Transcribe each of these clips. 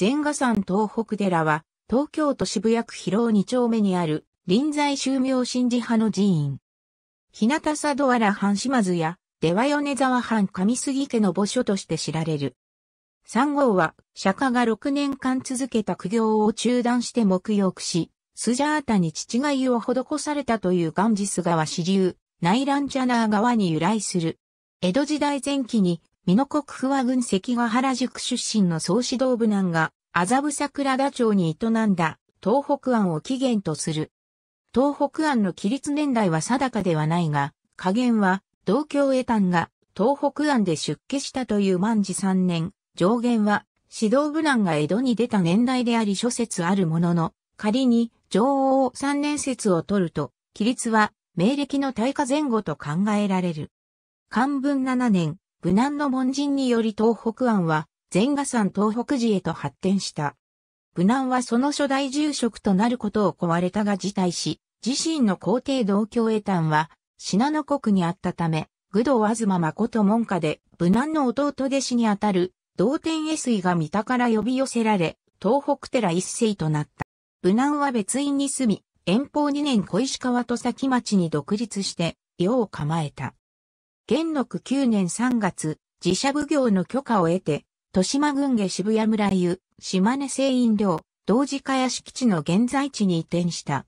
全賀山東北寺は、東京都渋谷区広尾二丁目にある、臨済宗明神寺派の寺院。日向佐渡原藩島津や、出羽米沢藩上杉家の墓所として知られる。三号は、釈迦が6年間続けた苦行を中断して沐浴し、スジャータに父が湯を施されたというガンジス川支流、ナイランチャナー川に由来する。江戸時代前期に、美濃国不和軍関ヶ原宿出身の総指導部難が麻布桜田町に営んだ東北案を起源とする。東北案の起立年代は定かではないが、下限は同郷栄丹が東北案で出家したという万事3年、上限は指導部難が江戸に出た年代であり諸説あるものの、仮に上王3年説を取ると、起立は明暦の大化前後と考えられる。漢文7年、無難の門人により東北案は全賀山東北寺へと発展した。無難はその初代住職となることを壊れたが辞退し、自身の皇帝同居栄丹は、信濃国にあったため、愚道東誠門下で、無難の弟弟子にあたる、同天絵水が三田から呼び寄せられ、東北寺一世となった。無難は別院に住み、遠方2年小石川戸崎町に独立して、世を構えた。元禄9年3月、自社奉行の許可を得て、豊島郡下渋谷村湯、島根製飲料、同時化屋敷地の現在地に移転した。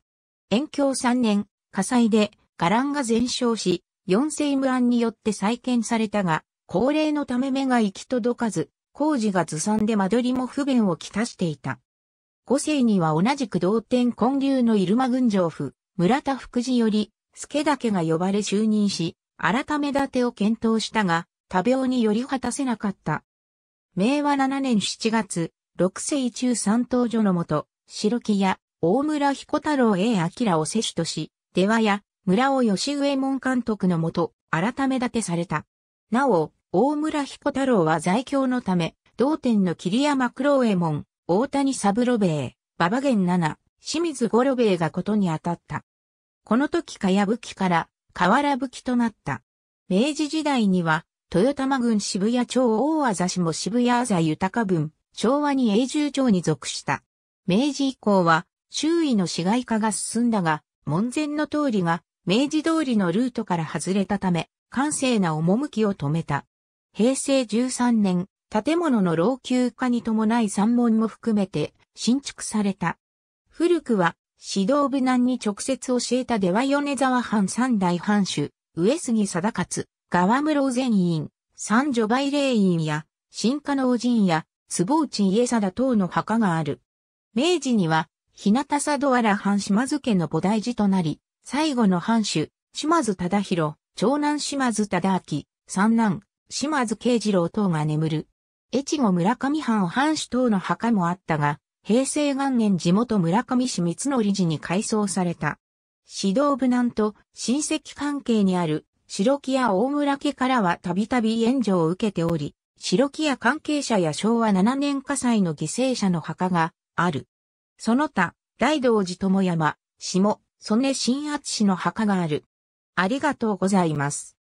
延長3年、火災で、伽藍が全焼し、四世無案によって再建されたが、高齢のため目が行き届かず、工事がずさんで間取りも不便をきたしていた。五世には同じく同点建立の入間郡上府、村田福寺より、助岳が呼ばれ就任し、改め立てを検討したが、多病により果たせなかった。明和7年7月、六世中三等女のもと、白木屋、大村彦太郎 A 明を摂取とし、出羽屋、村尾吉上門監督のもと、改め立てされた。なお、大村彦太郎は在京のため、同店の桐山黒右衛門、大谷三郎兵衛、馬場源七、清水五郎兵衛がことに当たった。この時かやぶきから、河原ぶきとなった。明治時代には、豊玉郡渋谷町大あざしも渋谷あざ豊分、昭和に永住町に属した。明治以降は、周囲の市街化が進んだが、門前の通りが、明治通りのルートから外れたため、閑静な趣を止めた。平成13年、建物の老朽化に伴い山門も含めて新築された。古くは指導部難に直接教えた出羽米沢藩三代藩主、上杉貞勝、川室善院、三女梅霊院や、新家の神や、坪内家貞等の墓がある。明治には、日向佐渡原藩島津家の菩提寺となり、最後の藩主、島津忠弘、長男島津忠明、三男、島津慶次郎等が眠る。越後村上藩藩主等の墓もあったが、平成元年地元村上市三則寺に改装された。指導部難と親戚関係にある白木屋大村家からはたびたび援助を受けており、白木屋関係者や昭和7年火災の犠牲者の墓がある。その他、大道寺友山、下、曽根新厚氏の墓がある。ありがとうございます。